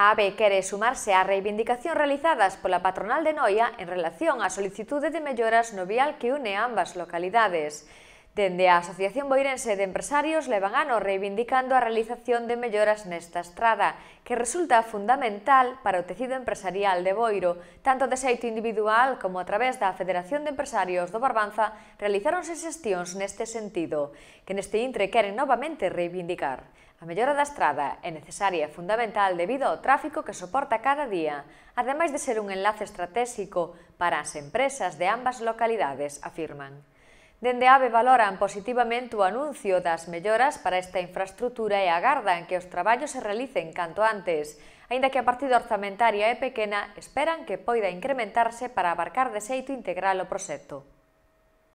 A AVE quere sumarse á reivindicación realizadas pola patronal de Noia en relación á solicitude de melloras no vial que une ambas localidades. Dende a Asociación Boirense de Empresarios levan anos reivindicando a realización de melloras nesta estrada, que resulta fundamental para o tecido empresarial de Boiro. Tanto de xeito individual como a través da Federación de Empresarios do Barbanza realizáronse xestións neste sentido, que neste intre queren novamente reivindicar. A mellora da estrada é necesaria e fundamental debido ao tráfico que soporta cada día, ademais de ser un enlace estratégico para as empresas de ambas localidades, afirman. Dende AVE valoran positivamente o anuncio das melloras para esta infraestructura e agardan que os traballos se realicen canto antes, aínda que a partida orzamentaria é pequena, esperan que poida incrementarse para abarcar de xeito integral o proxecto.